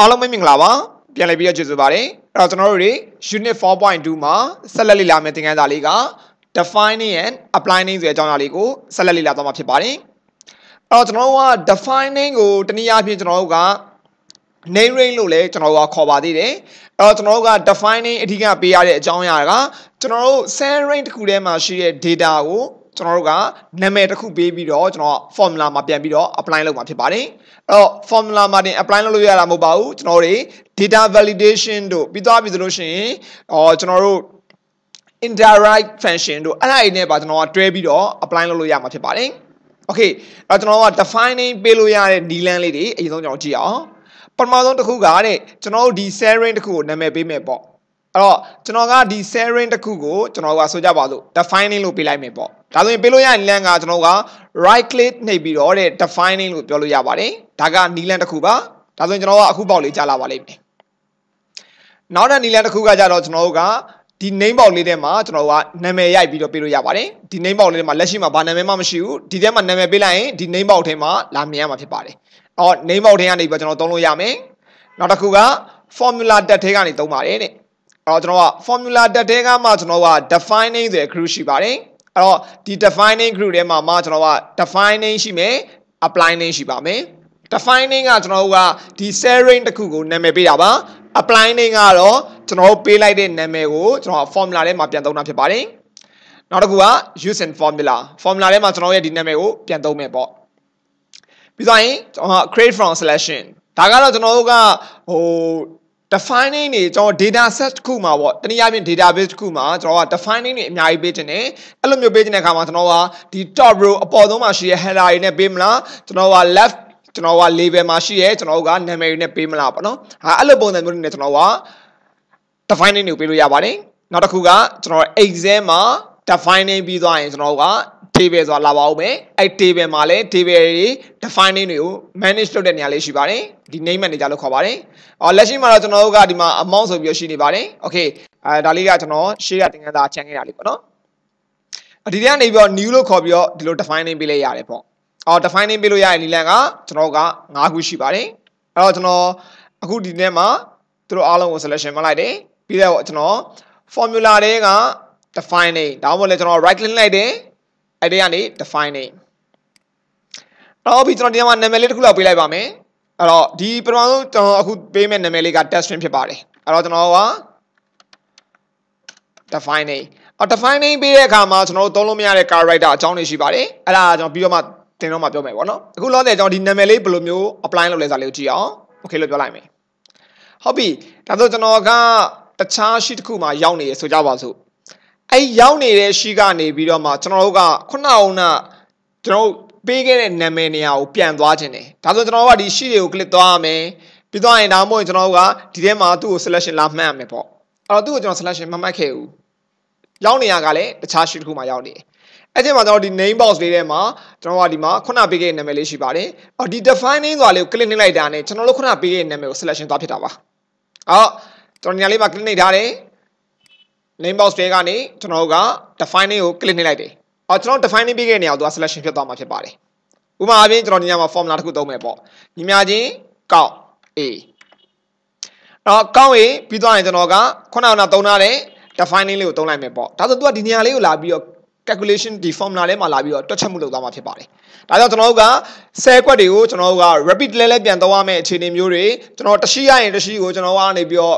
အားလုံးပဲမင်္ဂလာပါပြန်လည်ပြီးတော့ကျေးဇူးပါတယ်အဲ့တော့ကျွန်တော်တို့တွေ unit 4.2မှာဆက်လက်လေ့လာမယ့်သင်ခန်းစာလေးက defining and applying ဆိုတဲ့အကြောင်းအရာလေးကိုဆက်လက်လေ့လာသွားမှာဖြစ်ပါတယ်အဲ့တော့ကျွန်တော်တို့က defining ကို တနည်းအားဖြင့်ကျွန်တော်တို့က name range လို့လည်းကျွန်တော်တို့ကခေါ်ပါသေးတယ်အဲ့တော့ကျွန်တော်တို့က defining အဓိကပေးရတဲ့အကြောင်းအရာကကျွန်တော်တို့ cell range တစ်ခုထဲမှာရှိတဲ့ data ကိုကျွန်တော်တို့ကနာမည်တစ်ခုပေးပြီးတော့ကျွန်တော် formula မှာပြန်ပြီးတော့ apply လုပ်မှာဖြစ်ပါတယ်အဲ့တော့ formula မှာတင် apply လုပ်လို့ရတာမဟုတ်ပါဘူးကျွန်တော်တို့ data validation တို့ပြီးသွားပြီဆိုလို့ရှိရင်ဟောကျွန်တော်တို့ indirect function တို့အဲ့ဒါတွေနဲ့ပါကျွန်တော်ကတွဲပြီးတော့ apply လုပ်လို့ရမှာဖြစ်ပါတယ်โอเคအဲ့တော့ကျွန်တော်က defining ပေးလို့ရတဲ့နီလန်းလေးတွေအရင်ဆုံးကျွန်တော်ကြည့်အောင်ပထမဆုံးတစ်ခုကတဲ့ကျွန်တော်တို့ဒီ sharing တစ်ခုကိုနာမည်ပေးမယ်ပေါ့အဲ့တော့ကျွန်တော်ကဒီ sharing တစ်ခုကိုကျွန်တော်ကဆိုကြပါစို့ defining လို့ပေးလိုက်မယ်ပေါ့ဒါဆိုရင်ပေးလို့ရရင်နီလန်ကကျွန်တော်က right click နှိပ်ပြီးတော့တဲ့ defining လို့ပြောလို့ရပါတယ်ဒါကနီလန်တစ်ခုပါဒါဆိုရင်ကျွန်တော်ကအခုပေါက်လေးကြာလာပါလိမ့်မယ်နောက်တဲ့နီလန်တစ်ခုကကြတော့ကျွန်တော်တို့ကဒီ name ပေါက်လေးထဲမှာကျွန်တော်ကနာမည်ရိုက်ပြီးတော့ပေးလို့ရပါတယ်ဒီ name ပေါက်လေးထဲမှာလက်ရှိမှာဘာနာမည်မှမရှိဘူးဒီထဲမှာနာမည်ပေးလိုက်ရင်ဒီ name ပေါက်ထဲမှာလာမြင်ရမှာဖြစ်ပါတယ်အော် name ပေါက်ထဲကနေပြီးတော့ကျွန်တော်သုံးလို့ရမယ်နောက်တစ်ခုက formula တက်ထဲကနေသုံးပါတယ်တဲ့တော့ကျွန်တော်က formula တက်တဲ့ကမှကျွန်တော်က defining ဆိုတဲ့ group ရှိပါတယ်အဲ့တော့ဒီ defining group ထဲမှာမှကျွန်တော်က defining ရှိမယ် applying ရှိပါမယ် defining ကကျွန်တော်တို့ကဒီ cell range တစ်ခုကိုနာမည်ပေးတာပါ applying ကတော့ကျွန်တော်တို့ပေးလိုက်တဲ့နာမည်ကိုကျွန်တော် formula ထဲမှာပြန်သုံးတာဖြစ်ပါတယ်နောက်တစ်ခုက use in formula formula ထဲမှာကျွန်တော်ရဲ့ဒီနာမည်ကိုပြန်သုံးမယ်ပေါ့ပြီးတော့ရင်ကျွန်တော် create from selection ဒါကတော့ကျွန်တော်တို့ကဟို defining တွေကျွန်တော် data set တစ်ခုမှာပေါ့တနည်းအားဖြင့် database တစ်ခုမှာကျွန်တော်က defining တွေအများကြီးပေးခြင်းတယ်အဲ့လိုမျိုးပေးခြင်းတဲ့အခါမှာကျွန်တော်ကဒီ top row အပေါ်ဆုံးမှာရှိတဲ့ header တွေနဲ့ပေးမလားကျွန်တော်က left ကျွန်တော်က label မှာရှိရဲကျွန်တော်က number တွေနဲ့ပေးမလားပေါ့နော်ဟာအဲ့လိုပုံစံမျိုးတွေနဲ့ကျွန်တော်က defining တွေပေးလို့ရပါတယ်နောက်တစ်ခုကကျွန်တော် excel မှာ defining ပြီးသွားရင်ကျွန်တော်က table ဆိုတာလာပါဦးမယ်အဲ့ table မှာလည်း table တွေ defining တွေကို manage လုပ်တဲ့နေရာလေးရှိပါတယ်ဒီ name manager လို့ခေါ်ပါတယ်အော်လက်ရှိမှာတော့ကျွန်တော်တို့ကဒီမှာ amount ဆိုပြီးရှိနေပါတယ် okay အဲဒါလေးကကျွန်တော်ရှေ့ကသင်ခန်းစာချန်ခဲ့တာလေးပေါ့နော်ဒီထဲကနေပြီးတော့ new လို့ခေါ်ပြီးတော့ဒီလို defining ပေးလိုက်ရတယ်ပေါ့အော် defining ပေးလို့ရရင်နီလန်ကကျွန်တော်က9ခုရှိပါတယ်အဲ့တော့ကျွန်တော်အခုဒီနေ့မှာသူတို့အားလုံးကို selection မလိုက်တယ်ပြီးတော့ကျွန်တော် formula တွေက defining ဒါမှမဟုတ်လည်းကျွန်တော် right click လိုက်တယ်အဲ့ဒီကနေ define name တော့ပြီကျွန်တော်ဒီမှာနာမည်လေးတစ်ခုလောက်ပေးလိုက်ပါမယ်အဲ့တော့ဒီပထမဆုံးကျွန်တော်အခုပေးမယ့်နာမည်လေးက test string ဖြစ်ပါတယ်အဲ့တော့ကျွန်တော်က define name အော် define name ပေးတဲ့အခါမှာကျွန်တော်တို့သုံးလို့မရတဲ့ character အကြောင်းတွေရှိပါတယ်အဲ့ဒါကျွန်တော်ပြီးတော့မှသင်တော့မှပြောမယ်ပေါ့နော်အခုလောတဲ့ကျွန်တော်ဒီနာမည်လေးဘယ်လိုမျိုး apply လုပ်လဲဆိုတာလေးကိုကြည့်အောင် okay လို့ပြောလိုက်မယ်ဟုတ်ပြီဒါဆိုကျွန်တော်ကတခြားရှိတစ်ခုမှာရောက်နေရဆိုကြပါစို့အဲ့ရောက်နေတဲ့ရှိကနေပြီးတော့မှကျွန်တော်တို့ကခုနအောင်နာကျွန်တော်ပေးခဲ့တဲ့နာမည်နေရာကိုပြန်သွားခြင်းတယ်ဒါဆိုကျွန်တော်တို့ကဒီရှိတွေကို click သွားရမယ်ပြီးတော့ရင်ဒါမှမဟုတ်ကျွန်တော်တို့ကဒီထဲမှာသူ့ကို selection လာမှတ်ရမယ်ပေါ့အဲ့တော့သူ့ကိုကျွန်တော် selection မမှတ်ခဲ့ဘူးရောက်နေရကလည်းတခြားရှိတစ်ခုမှရောက်နေတယ်အဲ့ဒီမှာကျွန်တော်ဒီ name box လေးထဲမှာကျွန်တော်ကဒီမှာခုနပေးခဲ့တဲ့နာမည်လေးရှိပါတယ်။အော်ဒီ define name ဆိုတာလေးကို click နှိပ်လိုက်တာနဲ့ကျွန်တော်တို့ခုနပေးခဲ့တဲ့နာမည်ကို selection သွားဖြစ်တာပါ။အော်ကျွန်တော်နေရာလေးမှာ click နှိပ်ထားတယ်။ name box တွေကနေကျွန်တော်တို့က defining ကို click နှိပ်လိုက်တယ်။အော်ကျွန်တော် defining ပေးခဲ့တဲ့နေရာကိုသူက selection ဖြစ်သွားမှာဖြစ်ပါတယ်။ဥပမာအပြင်ကျွန်တော်ဒီညမှာ formula တစ်ခုသုံးမယ်ပေါ့။ညီမချင်းကောက် A တော့ကောက် A ပြီးသွားရင်ကျွန်တော်ကခုနကသုံးထားတဲ့ defining လေးကိုသုံးလိုက်မယ်ပေါ့။ဒါဆိုသူကဒီနေရာလေးကိုလာပြီးတော့ calculation ဒီ formula လေးမှာလာပြီးတော့တွက်ချက်မှုလုပ်သွားမှာဖြစ်ပါတယ်။ဒါကြောင့်ကျွန်တော်တို့က10ကွက်တွေကိုကျွန်တော်တို့က rapid လဲလဲပြန်သုံးရမယ့်အခြေအနေမျိုးတွေကျွန်တော်တရှိရရင်တရှိကိုကျွန်တော်ကနေပြီးတော့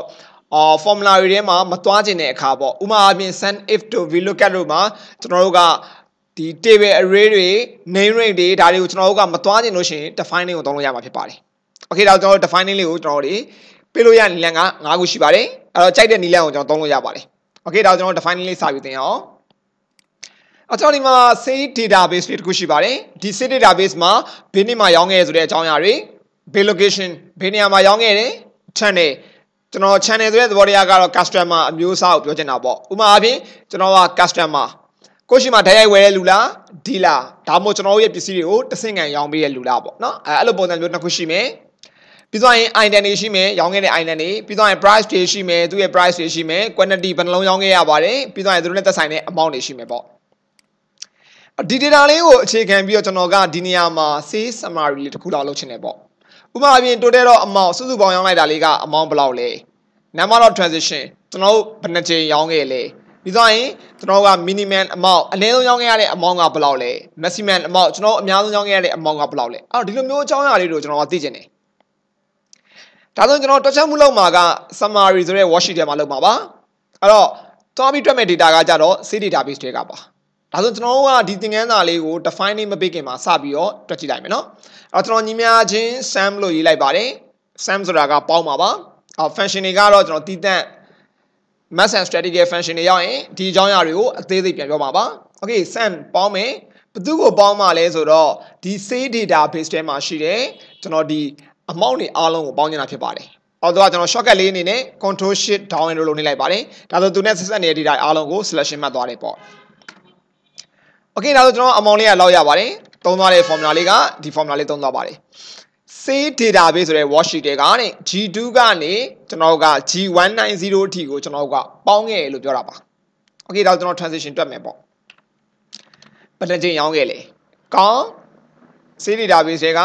အော် formula တွေထဲမှာမသွားကျင်တဲ့အခါပေါ့ဥမာအပြင် send if to vlookup တို့မှာကျွန်တော်တို့ကဒီ table array တွေ name range တွေဒါတွေကိုကျွန်တော်တို့ကမသွားကျင်လို့ရှိရင် define တွေကိုတောင်းလို့ရမှာဖြစ်ပါတယ်။ Okay ဒါကျွန်တော်တို့ define လေးကိုကျွန်တော်တို့ပေးလို့ရနီလန်က၅ခုရှိပါတယ်။အဲ့တော့ကြိုက်တဲ့နီလန်ကိုကျွန်တော်တောင်းလို့ရပါတယ်။ Okay ဒါကျွန်တော်တို့ define လေးစာပြီးသင်အောင်အကြောင်းဒီမှာ city database တွေတခုရှိပါတယ်ဒီ city database မှာဘယ်နေ့မှာရောင်းခဲ့ဆိုတဲ့အကြောင်းအရာတွေ base location ဘယ်နေရာမှာရောင်းခဲ့တယ်ထန်တယ်ကျွန်တော် channel ဆိုတဲ့သဘောတရားကတော့ customer အမျိုးအစားကိုပြောချင်တာပေါ့ဥပမာအဖြစ်ကျွန်တော်က customer ကိုရှိမှဓာတ်ရိုက်ဝယ်တဲ့လူလား dealer ဒါမှမဟုတ်ကျွန်တော်ရဲ့ပစ္စည်းတွေကိုတဆင့်ခံရောင်းပေးတဲ့လူလားပေါ့နော်အဲအဲ့လိုပုံစံမျိုးနှစ်ခုရှိမယ်ပြီးသွားရင် item တွေရှိမယ်ရောင်းခဲ့တဲ့ item တွေပြီးသွားရင် price တွေရှိမယ်သူ့ရဲ့ price တွေရှိမယ် quantity ဘယ်နှလုံးရောင်းခဲ့ရပါတယ်ပြီးသွားရင်သူတို့နဲ့သက်ဆိုင်တဲ့ amount တွေရှိမယ်ပေါ့ဒီ data လေးကိုအခြေခံပြီးတော့ကျွန်တော်ကဒီနေရာမှာ sales summary လေးတစ်ခုလောက်လုပ်ချင်တယ်ပေါ့ဥပမာအပြင်တိုတဲတော့အမောင်စုစုပေါင်းရောင်းလိုက်တာလေးကအမောင်ဘယ်လောက်လဲနံပါတ်တော့ transition ကျွန်တော်တို့ဘယ်နှကြိမ်ရောင်းခဲ့လဲပြီးတော့ရင်ကျွန်တော်က minimum amount အနည်းဆုံးရောင်းခဲ့ရတဲ့ amount ကဘယ်လောက်လဲ maximum amount ကျွန်တော်အများဆုံးရောင်းခဲ့ရတဲ့ amount ကဘယ်လောက်လဲအဲ့တော့ဒီလိုမျိုးအကြောင်းအရာလေးတွေကိုကျွန်တော်ကသိချင်တယ်ဒါဆိုကျွန်တော်တွက်ချက်မှုလောက်မှာက summary ဆိုတဲ့ worksheet ထဲမှာလုပ်မှာပါအဲ့တော့သွားပြီးတွက်မဲ့ data ကကြတော့ C database တွေကပါဒါဆိုကျွန်တော်တို့ကဒီသင်ခန်းစာလေးကို defining မပေးခင်မှာစပြီးတော့တွက်ကြည့်လိုက်မယ်နော်အဲ့တော့ကျွန်တော်ညီမချင်း sum လို့ရေးလိုက်ပါတယ် sum ဆိုတာကပေါင်းပါပါအော် function တွေကတော့ကျွန်တော်တည်တန့် mass and strategic function တွေရောက်ရင်ဒီအကြောင်းအရာတွေကိုအသေးစိတ်ပြန်ပြောပါပါ okay sum ပေါင်းမယ်ဘသူကိုပေါင်းမှလဲဆိုတော့ဒီ say data base ထဲမှာရှိတယ်ကျွန်တော်ဒီ amount တွေအားလုံးကိုပေါင်းနေတာဖြစ်ပါတယ်အော်တော့ကျွန်တော် shortcut လေးအနေနဲ့ control shift down လို့လုပ်နေလိုက်ပါတယ်ဒါဆိုသူနဲ့ဆက်ဆက်နေတဲ့ data အားလုံးကို selection မှတ်သွားတယ်ပေါ့โอเคဒါဆိုကျွန်တော်အမောင်လေးကလောက်ရပါတယ်သုံးသွားတဲ့ formula လေးကဒီ formula လေးသုံးသွားပါတယ် say database ဆိုတဲ့ worksheet တွေကတဲ့ G2 ကနေကျွန်တော်က G190 အထိကိုကျွန်တော်ကပေါင်းခဲ့လို့ပြောတာပါโอเคဒါဆိုကျွန်တော် transition တွက်မယ်ပေါ့ဘယ်နှချိန်ရောင်းခဲ့လဲကောင်း say database တွေက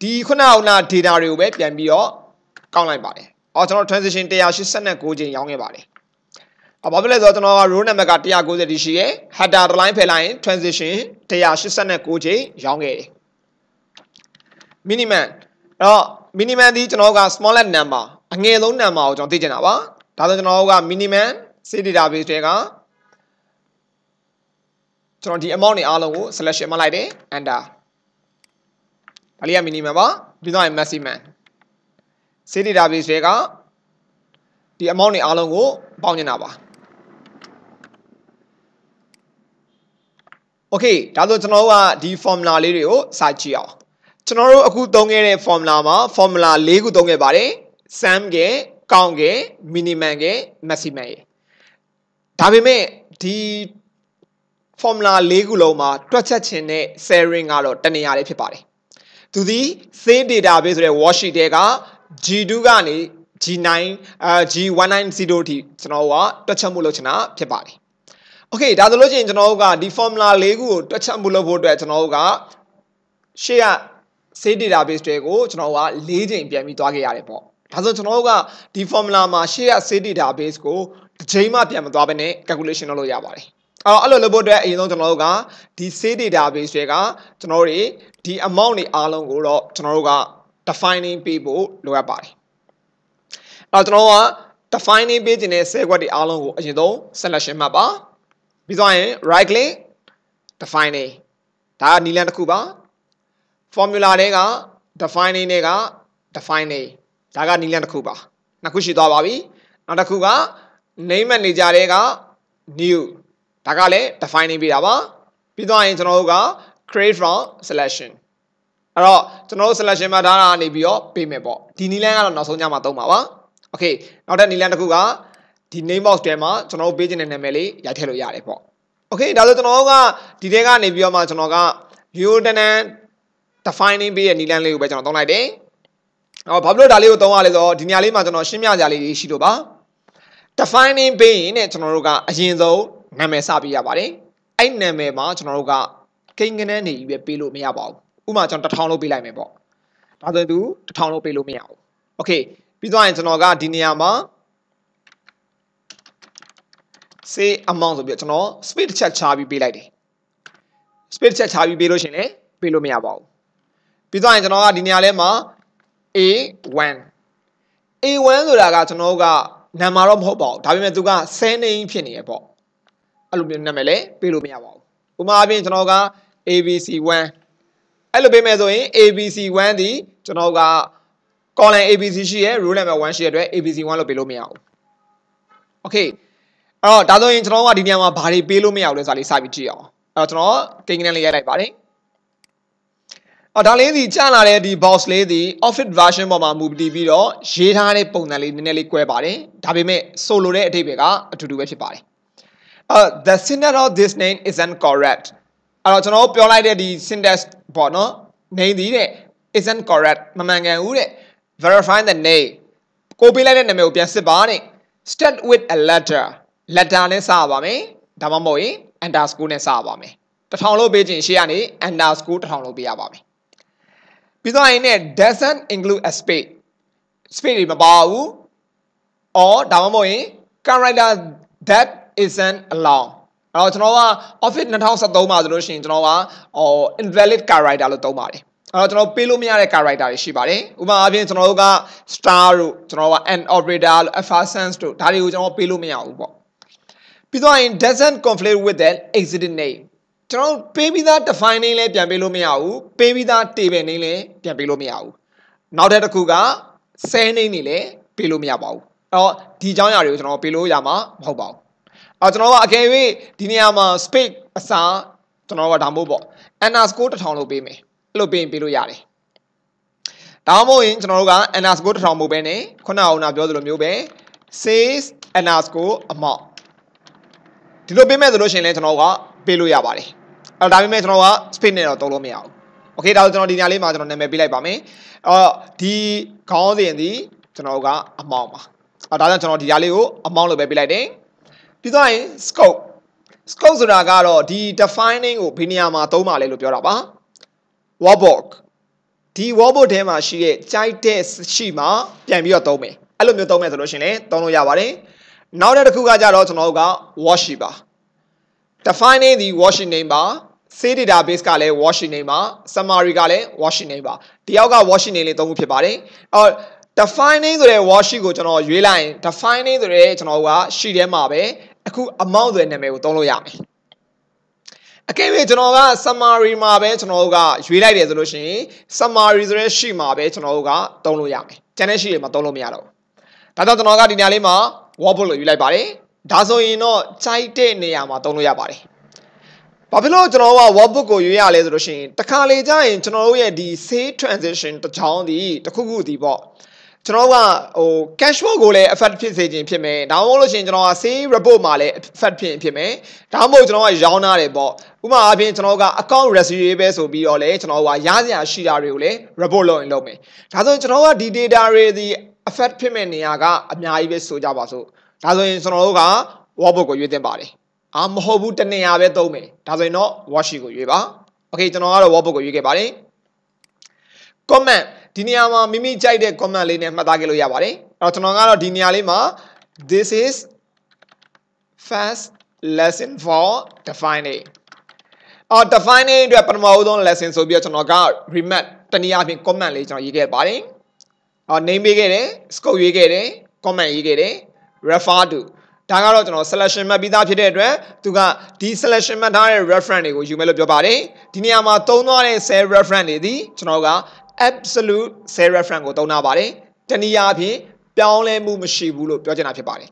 ဒီခုနကလာ data တွေကိုပဲပြန်ပြီးတော့ကောင်းလိုက်ပါတယ်အော်ကျွန်တော် transition 189ချိန်ရောင်းခဲ့ပါတယ်။ဘာဖြစ်လဲဆိုတော့ကျွန်တော်က row number က190တိရှိရယ်။ header တစ်လိုင်းဖယ်လိုက်ရင် transition 189ချိန်ရောင်းခဲ့တယ်။ minimum အဲ့တော့ minimum ဒီကျွန်တော်က smallest number အငယ်ဆုံး number ကိုကျွန်တော်သိချင်တာပါ။ဒါဆိုကျွန်တော်က minimum C database တွေကကျွန်တော်ဒီ amount တွေအားလုံးကို selection မှတ်လိုက်တယ် enter ဒါလေးက minimum ပါဒီတော့ maximum C database တွေကဒီ amount တွေအားလုံးကိုပေါင်းနေတာပါ Okay ဒါဆိုကျွန်တော်တို့ကဒီ formula လေးတွေကိုစာကြည့်အောင်ကျွန်တော်တို့အခုသုံးခဲ့တဲ့ formula မှာ formula ၄ခုသုံးခဲ့ပါတယ် sum ကကောင်းက minimum က maximum ရဒါပေမဲ့ဒီ formula ၄ခုလုံးမှာတွက်ချက်ခြင်းနဲ့ sharing ကတော့တနေရာလေးဖြစ်ပါတယ်သူသည် same database ဆိုတဲ့ worksheet တဲက G2 ကနေ G9 အာ G190 အထိကျွန်တော်ကတွက်ချက်မှုလုပ်ချင်တာဖြစ်ပါတယ် Okay ဒါဆိုလို့ရှိရင်ကျွန်တော်တို့ကဒီ formula ၄ခုကိုတွက်ချက်မှုလုပ်ဖို့အတွက်ကျွန်တော်တို့ကရှေ့က save database တွေကိုကျွန်တော်တို့က၄ချိန်ပြန်ပြီးတွားခဲ့ရတယ်ပေါ့ဒါဆိုကျွန်တော်တို့ကဒီ formula မှာရှေ့က save database ကိုတစ်ချိန်မှပြန်မတွားဘဲနဲ့ calculation လုပ်လို့ရပါတယ်အော်အဲ့လိုလုပ်ဖို့အတွက်အရင်ဆုံးကျွန်တော်တို့ကဒီ save database တွေကကျွန်တော်တို့ဒီ amount တွေအားလုံးကိုတော့ကျွန်တော်တို့က defining ပေးဖို့လိုအပ်ပါတယ်။အဲ့တော့ကျွန်တော်က defining ပေးခြင်းနဲ့ cell ကွက်တွေအားလုံးကိုအရင်ဆုံး selection မှတ်ပါ။ပြီးသွားရင် right click defining ဒါကနီလန်တစ်ခုပါ formula တွေက defining တွေက defining ဒါကနီလန်တစ်ခုပါနှစ်ခုရှိသွားပါပြီနောက်တစ်ခုက name manager တွေက new ဒါကလည်း defining ပေးတာပါပြီးသွားရင်ကျွန်တော်တို့က create from selection အဲ့တော့ကျွန်တော်တို့ selection မှာဒါတာနေပြီးတော့ပေးမယ်ပေါ့ဒီနီလန်ကတော့နောက်ဆုံးညမှာသုံးပါပါ okay နောက်တဲ့နီလန်တစ်ခုကဒီ name box ထဲမှာကျွန်တော်တို့ပေးခြင်းတဲ့နာမည်လေးရိုက်ထည့်လို့ရတယ်ပေါ့ okay ဒါဆိုကျွန်တော်ကဒီထဲကနေပြီးတော့မှကျွန်တော်က view တနန်း defining ပေးရဲ့နီလန်းလေးကိုပဲကျွန်တော်သုံးလိုက်တယ်။အော်ဘာဖြစ်လို့ဒါလေးကိုသုံးရလဲဆိုတော့ဒီညလေးမှာကျွန်တော်ရှင်းပြကြလေးရှိလို့ပါ။ defining ပေးရင်เนี่ยကျွန်တော်တို့ကအရင်ဆုံးနာမည်စပေးရပါတယ်။အဲ့နာမည်မှာကျွန်တော်တို့ကကိန်းကနန်းနေကြီးပဲပေးလို့မရပါဘူး။ဥပမာကျွန်တော်1000လို့ပေးလိုက်မယ်ပေါ့။ဒါဆိုသူ1000လို့ပေးလို့မရဘူး။ Okay ပြီးတော့ရင်ကျွန်တော်ကဒီနေရာမှာ say amount ဆိုပြီးကျွန်တော် space တစ်ချက်ချပြီးပေးလိုက်တယ် space တစ်ချက်ချပြီးပေးလို့ရှင်လေပေးလို့မရပါဘူးပြီးတော့ရင်ကျွန်တော်ကဒီနေရာလဲမှာ A1 A1 ဆိုတာကကျွန်တော်ကနာမတော့မဟုတ်ပါဘူးဒါပေမဲ့သူက10နေဖြစ်နေရပေါ့အဲ့လိုမျိုးနာမည်လဲပေးလို့မရပါဘူးဥပမာအပြင်ကျွန်တော်က ABC1 အဲ့လိုပေးမယ်ဆိုရင် ABC1 ဒီကျွန်တော်က column ABC ရှိရယ် row number 1ရှိရတဲ့အတွက် ABC1 လို့ပေးလို့မရဘူး okay အဲ့တော့ဒါဆိုရင်ကျွန်တော်ကဒီနေရာမှာဘာတွေပေးလို့မရဘူးလဲဆိုတာလေးစပြီးကြည့်အောင်အဲ့တော့ကျွန်တော်ကိန်းကနန်းလေးရိုက်လိုက်ပါတယ်အော်ဒါလေးစီကြာလာတဲ့ဒီ box လေးစီ office version ပေါ်မှာ move တည်ပြီးတော့ရေးထားတဲ့ပုံစံလေးနည်းနည်းလေးကွဲပါတယ်ဒါပေမဲ့ solo တဲ့အဓိပ္ပာယ်ကအတူတူပဲဖြစ်ပါတယ်အော် the syntax of this name isn't correct အဲ့တော့ကျွန်တော်ပြောလိုက်တဲ့ဒီ syntax ပေါ့နော် name ဒီတဲ့ isn't correct မမှန်ကန်ဘူးတဲ့ verify the name ကိုပေးလိုက်တဲ့နာမည်ကိုပြန်စစ်ပါတဲ့ start with a letter letter နဲ့စပါမယ်ဒါမှမဟုတ်ရင် underscore နဲ့စပါမယ်တထောင်လို့ပေးခြင်းရှေ့ကနေ underscore တထောင်လို့ပေးရပါမယ်ပြီးတော့အရင်နဲ့ doesn't include a space space တွေမပါဘူး or ဒါမှမဟုတ်ရင် character that isn't allowed အဲ့တော့ကျွန်တော်က office 2013မှာဆိုလို့ရှိရင်ကျွန်တော်ကဟို invalid character လို့သုံးပါတယ်အဲ့တော့ကျွန်တော်ပေးလို့မရတဲ့ character တွေရှိပါတယ်ဥပမာအပြင်ကျွန်တော်တို့က star တို့ကျွန်တော်တို့က an operator လို့ adverb sense တို့ဒါတွေကိုကျွန်တော်ပေးလို့မရဘူးပေါ့ပြီးတော့ရင် doesn't conflict with the existing name ကျွန်တော်ပေးပြီးသား define name လည်းပြန်ပေးလို့မရဘူးပေးပြီးသား table name လည်းပြန်ပေးလို့မရဘူးနောက်ထပ်တစ်ခုက cell name နေလည်းပေးလို့မရပါဘူးအဲ့တော့ဒီအကြောင်းအရာတွေကိုကျွန်တော်ပေးလို့ရမှာမဟုတ်ပါဘူးအဲ့ကျွန်တော်ကအကယ်၍ဒီနေရာမှာ space အစားကျွန်တော်ကဒါမို့ပေါ့ anna score 1000လို့ပေးမယ်အဲ့လိုပေးရင်ပေးလို့ရတယ်ဒါမှမဟုတ်ရင်ကျွန်တော်တို့က anna score 1000မို့ပဲနဲ့ခုနကအောင်နာပြောသလိုမျိုးပဲ says anna score amount ဒီလိုပေးမဲ့ဆိုလို့ရှိရင်လည်းကျွန်တော်ကပေးလို့ရပါတယ်အဲ့ဒါပေမဲ့ကျွန်တော်က space နဲ့တော့တုံးလို့မရဘူးโอเคဒါဆိုကျွန်တော်ဒီညလေးမှာကျွန်တော်နာမည်ပေးလိုက်ပါမယ်အဲ့တော့ဒီခေါင်းစဉ်ဒီကျွန်တော်ကအမောင်းပါအဲ့ဒါကြောင့်ကျွန်တော်ဒီညလေးကိုအမောင်းလို့ပဲပေးလိုက်တယ်ပြီးတော့ရင် scope scope ဆိုတာကတော့ဒီ defining ကိုဘယ်နေရာမှာသုံးပါလဲလို့ပြောတာပါ wallbox ဒီ wallbox ထဲမှာရှိတဲ့ကြိုက်တဲ့ရှိမှာပြန်ပြီးတော့သုံးမယ်အဲ့လိုမျိုးသုံးမယ်ဆိုလို့ရှင်လေသုံးလို့ရပါတယ်နောက်တဲ့တစ်ခုကကြတော့ကျွန်တော်တို့က washi ပါ defining the washi name ပါ say database ကလည်း washi name ပါ summary ကလည်း washi name ပါတယောက်က washi name လေးသုံးခုဖြစ်ပါတယ်အော် defining ဆိုတဲ့ washi ကိုကျွန်တော်ရွေးလိုက်ရင် defining ဆိုတဲ့ကျွန်တော်တို့ကရှိထဲမှာပဲအခု amount ဆိုတဲ့နာမည်ကိုသုံးလို့ရမယ်အကယ်၍ကျွန်တော်က summary မှာပဲကျွန်တော်တို့ကရွေးလိုက်တယ်ဆိုလို့ရှိရင် summary ဆိုတဲ့ sheet မှာပဲကျွန်တော်တို့ကသုံးလို့ရမယ်ကျန်တဲ့ sheet တွေမှာသုံးလို့မရတော့ဘူးဒါကြောင့်ကျွန်တော်ကဒီညလေးမှာ wobble လို့ယူလိုက်ပါတယ်ဒါဆိုရင်တော့ကြိုက်တဲ့နေရာမှာသုံးလို့ရပါတယ်ဘာဖြစ်လို့ကျွန်တော်က wobble ကိုယူရလဲဆိုလို့ရှိရင်တခါလေကြာရင်ကျွန်တော်တို့ရဲ့ဒီ say transition တစ်ချောင်းဒီတစ်ခုခုဒီပေါ့ကျွန်တော်ကဟို cash flow ကိုလည်း effect ဖြစ်စေခြင်းဖြစ်မယ်ဒါမှမဟုတ်လို့ရှိရင်ကျွန်တော်က sale report မှာလည်း effect ဖြစ်ဖြစ်မယ်ဒါမှမဟုတ်ကျွန်တော်ကရောင်းနာတယ်ပေါ့ဥပမာအပြင်ကျွန်တော်က account residual ပဲဆိုပြီးတော့လည်းကျွန်တော်ကရစရာရှိတာတွေကိုလည်း report လုပ်ရင်လုပ်မယ်ဒါဆိုရင်ကျွန်တော်ကဒီ data တွေဒီ affect ဖြစ်မဲ့နေရာကအများကြီးပဲဆိုကြပါစို့ဒါဆိုရင်ကျွန်တော်တို့က workbook ကိုရွေးတင်ပါတယ်အာမဟုတ်ဘူးတနေရာပဲသုံးမယ်ဒါဆိုရင်တော့ washi ကိုရွေးပါ okay ကျွန်တော်ကတော့ workbook ကိုရွေးခဲ့ပါတယ် comment ဒီနေရာမှာမိမိကြိုက်တဲ့ comment လေးနဲ့မှတ်သားခဲ့လို့ရပါတယ်အဲ့တော့ကျွန်တော်ကတော့ဒီနေရာလေးမှာ this is first lesson for defining အော် defining အတွက်ပထမဦးဆုံး lesson ဆိုပြီးတော့ကျွန်တော်က remat တနည်းအားဖြင့် comment လေးကျွန်တော်ရေးခဲ့ပါတယ်အော် name ပေးခဲ့တယ် scope ရေးခဲ့တယ် comment ရေးခဲ့တယ် refer to ဒါကတော့ကျွန်တော် selection မှတ်ပြီးသားဖြစ်တဲ့အတွက်သူကဒီ selection မှတ်ထားတဲ့ reference တွေကိုယူမယ်လို့ပြောပါတယ်ဒီနေရာမှာသုံးသွားတဲ့ cell reference တွေသည်ကျွန်တော်က absolute cell reference ကိုသုံးထားပါတယ်တနည်းအားဖြင့်ပြောင်းလဲမှုမရှိဘူးလို့ပြောချင်တာဖြစ်ပါတယ်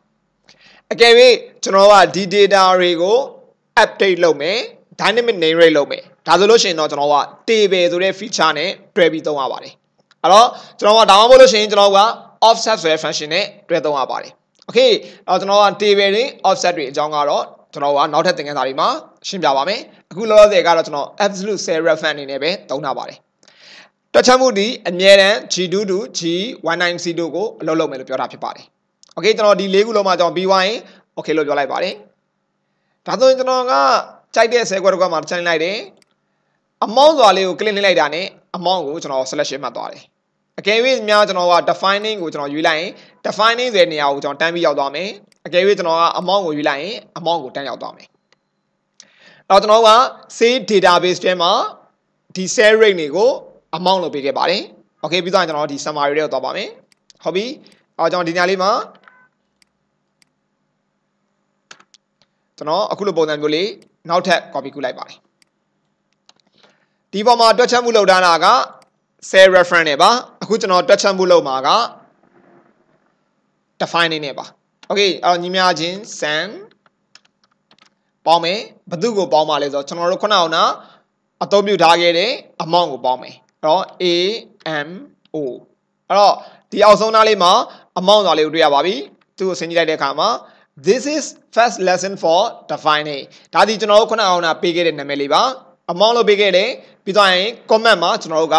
အကယ်၍ကျွန်တော်ကဒီ data တွေကို update လုပ်မယ် dynamic name rate လုပ်မယ်ဒါဆိုလို့ရှိရင်တော့ကျွန်တော်က table ဆိုတဲ့ feature နဲ့တွဲပြီးသုံးရပါတယ်အဲ့တော့ကျွန်တော်ကဒါမှမဟုတ်လို့ရှိရင်ကျွန်တော်က offset ဆိုတဲ့ function နဲ့တွဲသုံးရပါတယ် okay အဲ့တော့ကျွန်တော်က table တွင် offset တွေအကြောင်းကတော့ကျွန်တော်ကနောက်ထပ်သင်ခန်းစာတွေမှာ ရှင်းပြပါမယ်အခုလောလောဆယ်ကတော့ကျွန်တော် absolute cell reference အနေနဲ့ပဲသုံးထားပါတယ်တွက်ချက်မှုဒီအမြဲတမ်း G2 to G19C တို့ကိုအလုပ်လုပ်မယ်လို့ပြောတာဖြစ်ပါတယ်။ Okay ကျွန်တော်ဒီ၄ခုလုံးမှာကျွန်တော် BY okay လို့ပြောလိုက်ပါတယ်။ဒါဆိုရင်ကျွန်တော်ကကြိုက်တဲ့ဆဲခွဲတစ်ခွဲမှာတစ်ချက်လိုက်တယ်။ amount ဆိုတာလေးကို click နှိပ်လိုက်တာနဲ့ amount ကိုကျွန်တော် selection မှတ်သွားတယ်အကယ်၍များကျွန်တော်က defining ကိုကျွန်တော်ယူလိုက်ရင် defining ဆိုတဲ့နေရာကိုကျွန်တော်တန်းပြီးရောက်သွားမယ်အကယ်၍ကျွန်တော်က amount ကိုယူလိုက်ရင် amount ကိုတန်းရောက်သွားမယ်အဲ့တော့ကျွန်တော်က save database ထဲမှာဒီ sell rate တွေကို amount လို့ပေးခဲ့ပါတယ်โอเคပြီးတော့ကျွန်တော်ဒီ summary တွေကိုသွားပါမယ်ဟုတ်ပြီအော်ကျွန်တော်ဒီညလေးမှာကျွန်တော်အခုလိုပုံစံမျိုးလေးနောက်ထပ် copy ကူးလိုက်ပါတယ်ဒီပေါ်မှာတွက်ချက်မှုလုပ်ထားတာက cell reference နဲ့ပါအခုကျွန်တော်တွက်ချက်မှုလုပ်မှာက defining နဲ့ပါ okay အဲ့တော့ညီမချင်း san ပေါင်းမယ်ဘသူကိုပေါင်းပါလဲဆိုတော့ကျွန်တော်တို့ခုနကနာအသုံးပြုထားခဲ့တဲ့ amount ကိုပေါင်းမယ်အဲ့တော့ AMO အဲ့တော့ဒီအောက်ဆုံးသားလေးမှာ amount ဆိုတာလေးကိုတွေ့ရပါပြီသူ့ကိုဆင်းကြည့်လိုက်တဲ့အခါမှာ this is first lesson for defining ဒါဒီကျွန်တော်တို့ခုနကနာပေးခဲ့တဲ့နာမည်လေးပါ amount လို့ပေးခဲ့တယ်ပြီးတော့ရင် comment မှာကျွန်တော်တို့က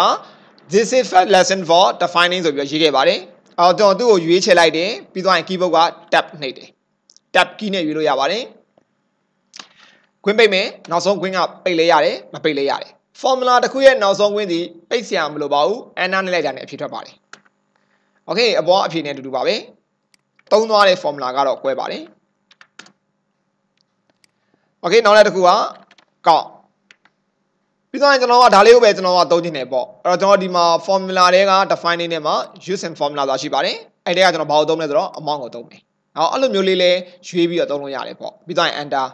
this is first lesson for defining ဆိုပြီးရေးခဲ့ပါတယ်အော်တော့သူ့ကိုရွေးချယ်လိုက်တယ်ပြီးတော့ keyboard က tab နှိပ်တယ် tab key နဲ့ရွေးလို့ရပါတယ်ခွင်းပိတ်မယ်နောက်ဆုံးခွင်းကပိတ်လဲရတယ်မပိတ်လဲရတယ် formula တစ်ခုရဲ့နောက်ဆုံးခွင်းဒီပိတ်စရာမလိုပါဘူး enter နဲ့လိုက်တာနဲ့အဖြေထွက်ပါတယ် okay အပေါ်အဖြေနဲ့အတူတူပါပဲသုံးသွားတဲ့ formula ကတော့ကွဲပါတယ် okay နောက်တစ်ခုကကောက်ပြီးတော့ကျွန်တော်ကဒါလေးကိုပဲကျွန်တော်ကသုံးချင်တယ်ပေါ့အဲ့တော့ကျွန်တော်ဒီမှာ formula တွေက defining နဲ့မှာ use and formula ဆိုတာရှိပါတယ်အဲ့ဒီကကျွန်တော်ဘာကိုသုံးလဲဆိုတော့ amount ကိုသုံးမယ်ဟောအဲ့လိုမျိုးလေးလဲရွေးပြီးတော့သုံးလို့ရတယ်ပေါ့ပြီးတော့ enter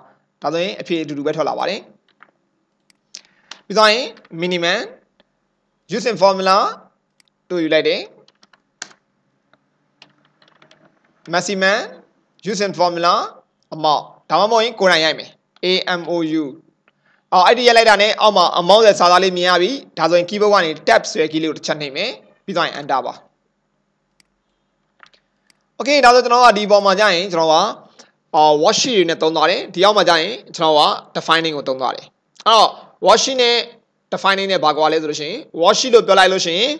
ဒါဆိုရင်အဖြေအတူတူပဲထွက်လာပါတယ်ပြီးတော့ minimum use and formula တို့ယူလိုက်တယ် maximum use and formula amount ဒါမှမဟုတ်ရင်ကိုယ်တိုင်ရိုက်မယ် AMOU အော်အဲ့ဒီရိုက်လိုက်တာနဲ့အောက်မှာ amount ရဲ့စာသားလေးမြင်ရပြီဒါဆိုရင် keyboard ကနေ tab ဆွဲကီးလေးကိုတစ်ချက်နှိပ်မယ်ပြီးတော့ enter ပါ okay ဒါဆိုကျွန်တော်ကဒီပေါ်မှာကြာရင်ကျွန်တော်ကအော် worksheet တွေနဲ့သုံးသွားတယ်ဒီအောက်မှာကြာရင်ကျွန်တော်က defining ကိုသုံးသွားတယ်အဲ့တော့ worksheet နဲ့ defining နဲ့ဘာကွာလဲဆိုလို့ရှိရင် worksheet လို့ပြောလိုက်လို့ရှိရင်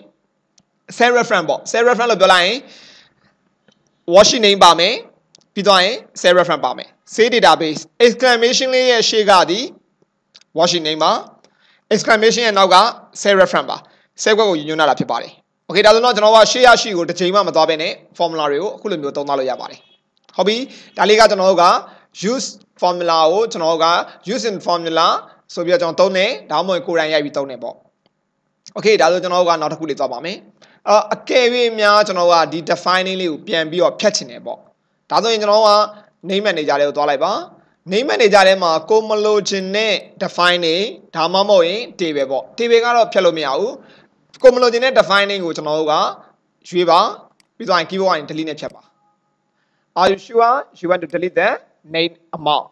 cell reference ပေါ့ cell reference လို့ပြောလိုက်ရင် worksheet name ပါမယ်ပြီးတော့ရင် cell reference ပါမယ် save database exclamation လေးရဲ့ရှေ့ကဒီ washing name ပါ exclamation ရဲ့နောက်က cell reference ပါ cell ကွက်ကိုညွှန်းတာဖြစ်ပါတယ် okay ဒါဆိုတော့ကျွန်တော်ကရှေ့ရရှိကိုတစ်ချိန်မှမသွားဘဲနဲ့ formula တွေကိုအခုလိုမျိုးသုံးသပ်လို့ရပါတယ်ဟုတ်ပြီဒါလေးကကျွန်တော်တို့က use formula ကိုကျွန်တော်တို့က use in formula ဆိုပြီးတော့ကျွန်တော်သုံးတယ်ဒါမှမဟုတ်ကိုယ်တိုင်ရိုက်ပြီးသုံးတယ်ပေါ့ okay ဒါဆိုကျွန်တော်တို့ကနောက်တစ်ခုလေးသွားပါမယ်အအကယ်၍များကျွန်တော်ကဒီ defining လေးကိုပြန်ပြီးတော့ဖြတ်ချင်တယ်ပေါ့ဒါဆိုရင်ကျွန်တော်က name manager လေးကိုသွားလိုက်ပါနေမန်နေဂျာထဲမှာကိုမလိုချင်တဲ့ define နေဒါမှမဟုတ်ရင် table ပေါ့ table ကတော့ဖြတ်လို့မရဘူးကိုမလိုချင်တဲ့ defining ကိုကျွန်တော်တို့ကရွေးပါပြီးတော့ keyboard ကနေ delete နဲ့ဖြတ်ပါ Are you sure you want to delete the name amount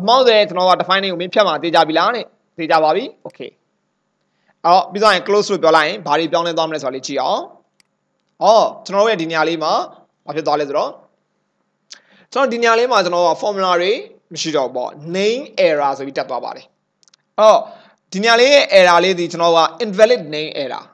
amount ဆိုရင်ကျွန်တော်က defining ကိုမင်းဖြတ်မှာသိကြပြီလားနဲ့သိကြပါပြီ okay အော်ပြီးတော့ close လို့ပြောလိုက်ရင်ဘာတွေပြောင်းလဲသွားမလဲဆိုတာလေးကြည့်အောင်အော်ကျွန်တော်တို့ရဲ့ဒီနေရာလေးမှာဘာဖြစ်သွားလဲဆိုတော့ကျွန်တော်ဒီနေရာလေးမှာကျွန်တော်က formula တွေမရှိတော့ပေါ့ name error ဆိုပြီးတက်သွားပါတယ်အော်ဒီနေရာလေးရဲ့ error လေးဒီကျွန်တော်က invalid name error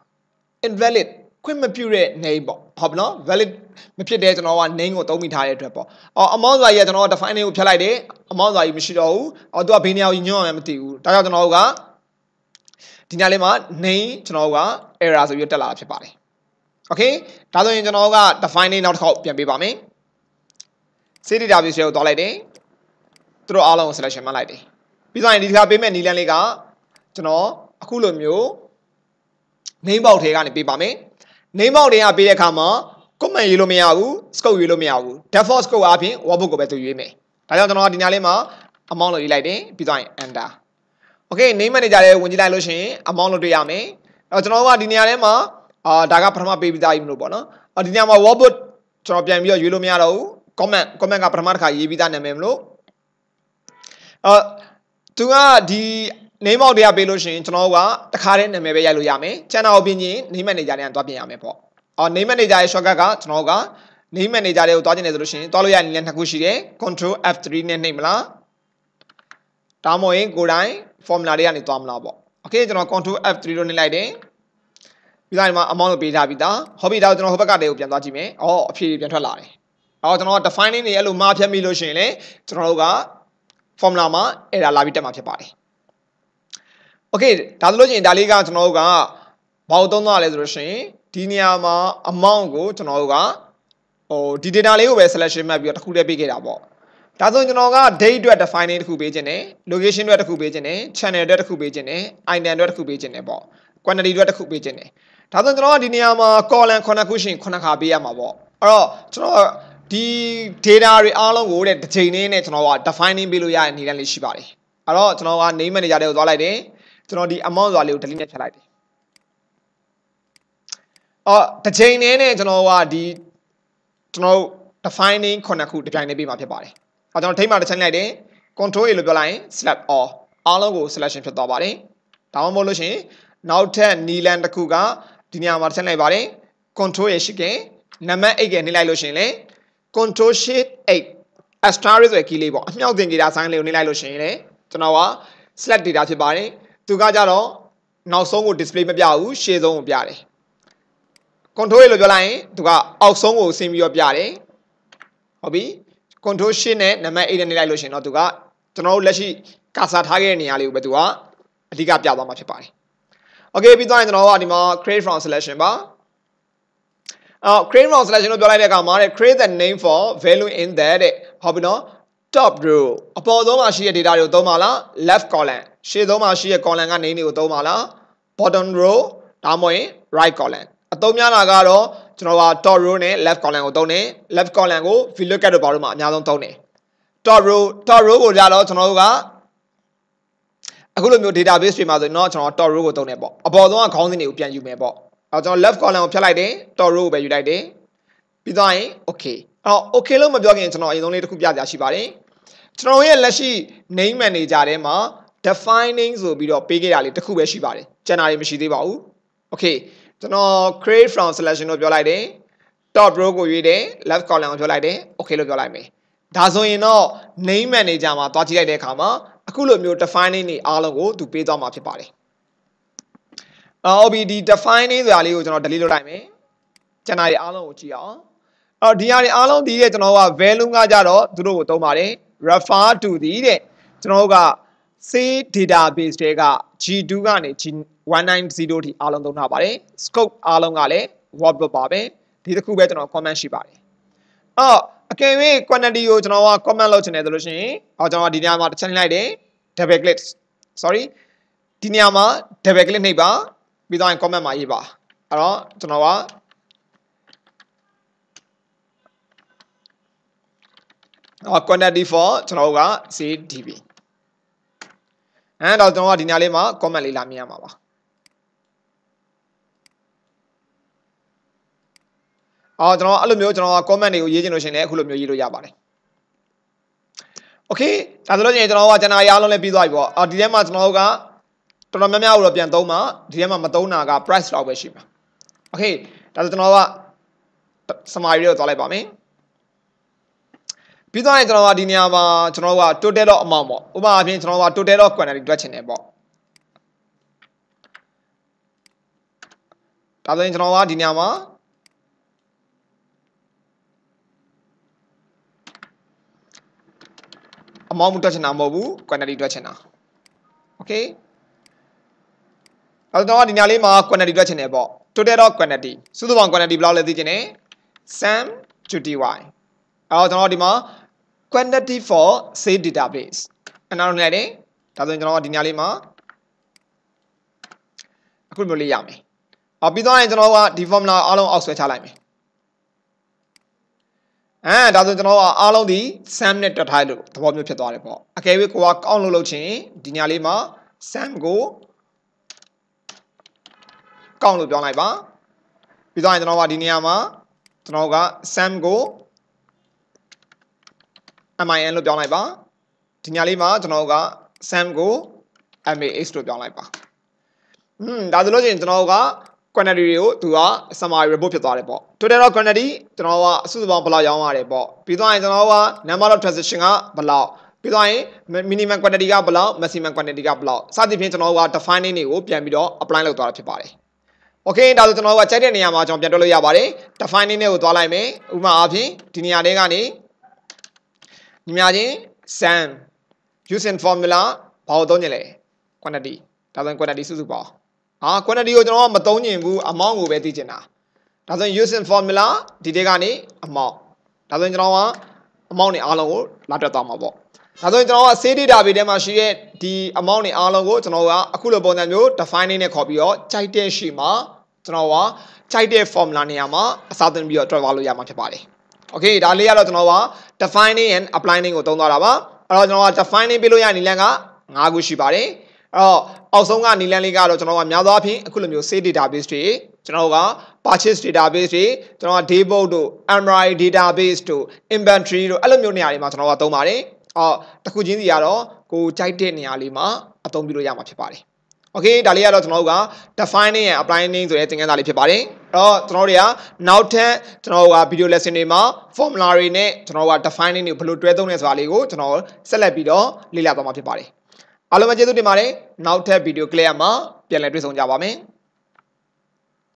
invalid ခွင့်မပြုတဲ့ name ပေါ့ဟုတ်ပြီနော် valid မဖြစ်တဲ့ကျွန်တော်က name ကိုသုံးမိထားတဲ့အတွက်ပေါ့အော် amount စာကြီးကကျွန်တော်က define name ကိုဖြတ်လိုက်တယ် amount စာကြီးမရှိတော့ဘူးအော်သူကဘယ်နေရာကိုညွှန်းရမှမသိဘူးဒါကြောင့်ကျွန်တော်ကဒီညလေးမှာ name ကျွန်တော်က error ဆိုပြီးတက်လာတာဖြစ်ပါတယ် okay ဒါဆိုရင်ကျွန်တော်က define name နောက်တစ်ခေါက်ပြန်ပေးပါမယ် city database ကိုသွားလိုက်တယ်သူတို့အားလုံးကို selection မှတ်လိုက်တယ်ပြီးတော့ရင်ဒီတစ်ခါပေးမဲ့နီလန်လေးကကျွန်တော်အခုလိုမျိုး name box ထဲကနေပေးပါမယ် name box ထဲကပေးတဲ့အခါမှာ comment ရေးလို့မရဘူး scope ရေးလို့မရဘူး default scope အပြင် workbook ကိုပဲသူရေးမယ်ဒါကြောင့်ကျွန်တော်ကဒီညလေးမှာ amount လို့ရေးလိုက်တယ်ပြီးတော့ရင် enter okay name manager လေးဝင်ကြည့်လိုက်လို့ရှိရင် amount လို့တွေ့ရမယ်အဲ့တော့ကျွန်တော်ကဒီညလေးမှာအာဒါကပထမပေးပြီးသားကြီးမလို့ပေါ့နော်အော်ဒီညမှာ workbook ကျွန်တော်ပြန်ပြီးတော့ရေးလို့မရတော့ဘူး comment comment ကပထမတစ်ခါရေးပြီးသားနာမည်မလို့အော်သူကဒီ name မောက်တရားပေးလို့ရှိရင်ကျွန်တော်ကတခါတည်းနာမည်ပဲရိုက်လို့ရမယ်။ကျန်တာကိုပြင်ရင် name manager နဲ့သွားပြင်ရမယ်ပေါ့။အော် name manager ရဲ့ shortcut ကကျွန်တော်က name manager တွေကိုသွားကျင်တယ်ဆိုလို့ရှိရင်သွားလို့ရနေလဲနှစ်ခုရှိတယ်။ control F3 နဲ့နှိပ်မလား။ဒါမှမဟုတ်ရင်ကိုယ်တိုင် formula တွေကနေသွားမလားပေါ့။ Okay ကျွန်တော် control F3 လို့နှိပ်လိုက်တယ်။ပြီးသားဒီမှာ amount ကိုပေးထားပြီးသား hobby ဒါကိုကျွန်တော်ဟိုဘက်ကတည်းကိုပြန်သွားကြည့်မယ်။အော်အဖြေပြန်ထွက်လာတယ်။အော်ကျွန်တော် defining တွေအဲ့လိုမှားဖြတ်မိလို့ရှိရင်လေကျွန်တော်တို့က formula မှာ error လာပြီးတက်မှာဖြစ်ပါတယ် okay ဒါဆိုလို့ရှိရင်ဒါလေးက ကျွန်တော်တို့ကဘာလို့သုံးသွားလဲဆိုလို့ရှိရင်ဒီနေရာမှာ amount ကိုကျွန်တော်တို့ကဟိုဒီ data လေးကိုပဲ selection မှတ်ပြီးတော့တစ်ခုတည်းပေးခဲ့တာပေါ့ဒါဆိုကျွန်တော်က date အတွက် defining တစ်ခုပေးခြင်းနဲ့ location အတွက်တစ်ခုပေးခြင်းနဲ့ channel အတွက်တစ်ခုပေးခြင်းနဲ့ item အတွက်တစ်ခုပေးခြင်းနဲ့ပေါ့ quantity အတွက်တစ်ခုပေးခြင်းနဲ့ဒါဆိုကျွန်တော်ကဒီနေရာမှာ column 9ခုရှိရင်9ခါပေးရမှာပေါ့အဲ့တော့ကျွန်တော်ဒီ data တွေအားလုံးကိုတဲ့တစ်ချိန်လေးနဲ့ကျွန်တော်က defining ပေးလို့ရတဲ့အနေနဲ့လေးရှိပါတယ်အဲ့တော့ကျွန်တော်က name manager တွေကိုသွားလိုက်တယ်ကျွန်တော်ဒီ amount ဆိုတာလေးကို delete နဲ့ဖြတ်လိုက်တယ်အော်တစ်ချိန်လေးနဲ့ကျွန်တော်ကဒီကျွန်တော် defining ခုနှစ်ခုတစ်ပြိုင်တည်းပေးမှာဖြစ်ပါတယ်အော်ကျွန်တော်ထိမှတစ်ချိန်လိုက်တယ် control a လို့ပြောလိုက်ရင် slash all အားလုံးကို selection ဖြစ်သွားပါတယ်ဒါမှမဟုတ်လို့ရှင်နောက်ထပ် knee land တစ်ခုကဒီနေရာမှာတစ်ချိန်လိုက်ပါတယ် control a ရှိခင်နံပါတ်8ကနှိမ့်လိုက်လို့ရှင်လေ control sheet 8 asterisk ဆိုတဲ့ key လေးပေါ့အမြောက်သင်္ကေတဆိုင်လေးကိုနှိပ်လိုက်လို့ရှိရင်လေကျွန်တော်က select data ဖြစ်ပါတယ်သူကကြတော့နောက်ဆုံးကို display မပြဘူးရှေ့ဆုံးကိုပြတယ် control လို့ပြောလိုက်ရင်သူက အောက်ဆုံးကိုဆင်းပြီးတော့ပြတယ်ဟုတ်ပြီ control sheet နဲ့ number 8နဲ့နှိပ်လိုက်လို့ရှိရင်တော့သူကကျွန်တော်တို့လက်ရှိကာစာထားခဲ့တဲ့နေရာလေးကိုပဲသူကအဓိကပြသွားမှာဖြစ်ပါတယ် okay ပြီးသွားရင်ကျွန်တော်ကဒီမှာ create from selection ပါအော် create from selection လို့ပြောလိုက်တဲ့အခါမှာတဲ့ create the name for value in that တဲ့ဟုတ်ပြီနော် top row အပေါ်ဆုံးမှာရှိတဲ့ data တွေကိုသုံးပါလား left column ရှေ့ဆုံးမှာရှိတဲ့ column က name တွေကိုသုံးပါလား bottom row ဒါမှမဟုတ်ရင် right column အသုံးများတာကတော့ကျွန်တော်က top row နဲ့ left column ကိုသုံးတယ် left column ကို vlookup တို့ဘာလို့မှအများဆုံးသုံးတယ် top row top row ကိုကြတော့ကျွန်တော်တို့ကအခုလိုမျိုး database တွေမှာဆိုရင်တော့ကျွန်တော် top row ကိုသုံးတယ်ပေါ့အပေါ်ဆုံးကခေါင်းစဉ်တွေကိုပြန်ယူမယ်ပေါ့အော်ကျွန်တော် left column ကိုဖြတ်လိုက်တယ် top row ကိုပဲယူလိုက်တယ်ပြီးသွားရင် okay အဲ့တော့ okay လို့မပြောခင်ကျွန်တော်အရင်ဆုံးလေးတစ်ခုပြပြရှိပါတယ်ကျွန်တော်ရဲ့လက်ရှိ name manager ထဲမှာ defining ဆိုပြီးတော့ပေးခဲ့တာလေးတစ်ခုပဲရှိပါတယ်ကျန်တာတွေမရှိသေးပါဘူး okay ကျွန်တော် create from selection လို့ပြောလိုက်တယ် top row ကိုရွေးတယ် left column ကိုပြောလိုက်တယ် okay လို့ပြောလိုက်မယ်ဒါဆိုရင်တော့ name manager မှာတွားကြည့်လိုက်တဲ့အခါမှာအခုလိုမျိုး defining တွေအားလုံးကိုသူပေးသွားမှာဖြစ်ပါတယ်အော်ဘီဒီ defining ဆိုတာလေးကိုကျွန်တော် delete လုပ်လိုက်မယ်ကျန်တာတွေအားလုံးကိုကြည့်အောင်အော်ဒီဟာတွေအားလုံးဒီရဲ့ကျွန်တော်က value ကကြတော့သူတို့ကိုသုံးပါတယ် refer to သည်တဲ့ကျွန်တော်က say database တွေက G2 ကနေ G190 ထိအားလုံးသုံးထားပါတယ် scope အားလုံးကလည်း wordbook ပါပဲဒီတစ်ခုပဲကျွန်တော် comment ရှိပါတယ်အော်အကယ်၍ quantity ကိုကျွန်တော်က comment လုပ်ချင်တယ်ဆိုလို့ရှိရင်အော်ကျွန်တော်ကဒီနေရာမှာတစ်ချက်နှိပ်လိုက်တယ် double click sorry ဒီနေရာမှာ double click နှိပ်ပါပြီးတော့ရင် comment မှာရေးပါအဲ့တော့ကျွန်တော်ကအော် quantity for ကျွန်တော်က CDB အဲတော့ကျွန်တော်ကဒီညလေးမှာ comment လေးလာမြင်ရမှာပါအော်ကျွန်တော်အဲ့လိုမျိုးကျွန်တော်က comment တွေကိုရေးချင်လို့ရှင်လည်းအခုလိုမျိုးရေးလို့ရပါတယ် Okay ဒါဆိုလို့ရှင်ကျွန်တော်ကကျွန်တော်ရအောင်လည်းပြီးသွားပြီပေါ့အော်ဒီထဲမှာကျွန်တော်ကတော်တော်များများကိုတော့ပြန်သုံးပါဒီထဲမှာမသုံးတာက price တော့ပဲရှိမှာ okay ဒါဆိုကျွန်တော်က summary တော့သွားလိုက်ပါမယ်ပြီးတော့ကျွန်တော်ကဒီနေရာမှာကျွန်တော်က total of amount ပေါ့ဥပမာအပြင်ကျွန်တော်က total of quantity တွက်ချင်တယ်ပေါ့ဒါဆိုရင်ကျွန်တော်ကဒီနေရာမှာအမောင်းမတွက်ချင်တာမဟုတ်ဘူး quantity တွက်ချင်တာ okay အဲ့တော့ဒီညလေးမှာ quantity တွက်ချင်တယ်ပေါ့ total dot quantity စုစုပေါင်း quantity ဘယ်လောက်လဲသိချင်တယ် sum to dy အဲ့တော့ကျွန်တော်ဒီမှာ quantity for save database အနောက်လိုက်တယ်ဒါဆိုရင်ကျွန်တော်ဒီညလေးမှာအခုမျိုးလေးရမယ်အော်ပြီးတော့ရင်ကျွန်တော်ကဒီ formula အားလုံးအောက်ဆွဲချလိုက်မယ်အဲဒါဆိုကျွန်တော်ကအားလုံးဒီ sum နဲ့တွက်ထားလို့သဘောမျိုးဖြစ်သွားတယ်ပေါ့အကယ်၍ကိုကကောင်းလို့လုပ်ချင်ဒီညလေးမှာ sum ကို count လို့ပြောလိုက်ပါပြီးတော့ကျွန်တော်ကဒီနေရာမှာကျွန်တော်က sum ကို min လို့ပြောလိုက်ပါဒီညာလေးမှာကျွန်တော်က sum ကို mah လို့ပြောလိုက်ပါဟွန်းဒါဆိုလို့ရှိရင်ကျွန်တော်က quantity တွေကိုသူက summary report ဖြစ်သွားတယ်ပေါ့ total of quantity ကျွန်တော်ကအစုစုပေါင်းဘယ်လောက်ရောင်းရတယ်ပေါ့ပြီးတော့ကျွန်တော်က number of transaction ကဘယ်လောက်ပြီးတော့ရင် minimum quantity ကဘယ်လောက် maximum quantity ကဘယ်လောက်စသဖြင့်ကျွန်တော်က defining တွေကိုပြန်ပြီးတော့ apply လုပ်သွားတာဖြစ်ပါတယ် Okay ဒါဆိုကျွန်တော်တို့ကကြိုက်တဲ့နေရာမှာကျွန်တော်ပြန်တွက်လို့ရပါတယ် defining နဲ့ကိုသွားလိုက်မယ်ဥပမာအားဖြင့်ဒီနေရာလေးကနေညီမချင်း sum using formula ဘာလို့သုံးညလဲ quantity ဒါဆို quantity စုစုပေါင်းအာ quantity ကိုကျွန်တော်ကမသုံးညင်ဘူး amount ကိုပဲသိချင်တာဒါဆို using formula ဒီတဲကနေ amount ဒါဆိုကျွန်တော်က amount တွေအားလုံးကိုလာတွက်သွားမှာပေါ့ဒါဆိုရင်ကျွန်တော်က C data base ထဲမှာရှိတဲ့ဒီ amount တွေအားလုံးကိုကျွန်တော်ကအခုလိုပုံစံမျိုး defining နဲ့ခေါ်ပြီးတော့ကြိုက်တဲ့ရှိမှာကျွန်တော်ကကြိုက်တဲ့ formula နေရာမှာအစားသွင်းပြီးတော့ driver လို့ရမှာဖြစ်ပါတယ် okay ဒါလေးကတော့ကျွန်တော်က defining and applying ကိုသုံးသွားတာပါအဲ့တော့ကျွန်တော်က defining ပြလို့ရနီလန်းက၅ခုရှိပါတယ်အဲ့တော့အောက်ဆုံးကနီလန်းလေးကတော့ကျွန်တော်ကများသောအားဖြင့်အခုလိုမျိုး save database တွေကျွန်တော်က purchase database တွေကျွန်တော်က daybook တို့ mri database တို့ inventory တို့အဲ့လိုမျိုးနေရာတွေမှာကျွန်တော်ကသုံးပါတယ်အော်တခုချင်းစီကတော့ကိုကြိုက်တဲ့နေရာလေးမှာအသုံးပြုလို့ရမှာဖြစ်ပါတယ် okay ဒါလေးကတော့ကျွန်တော်တို့က defining နဲ့ applying ဆိုတဲ့သင်ခန်းစာလေးဖြစ်ပါတယ်အဲ့တော့ကျွန်တော်တို့ကနောက်ထပ်ကျွန်တော်တို့က video lesson တွေမှာ formula တွေနဲ့ကျွန်တော်တို့က defining တွေဘယ်လိုတွဲသုံးလဲဆိုတာလေးကိုကျွန်တော်ဆက်လက်ပြီးတော့လေ့လာသွားမှာဖြစ်ပါတယ်အားလုံးပဲကျေးဇူးတင်ပါတယ်နောက်ထပ် video clip မှာပြန်လည်တွေ့ဆုံကြပါမယ်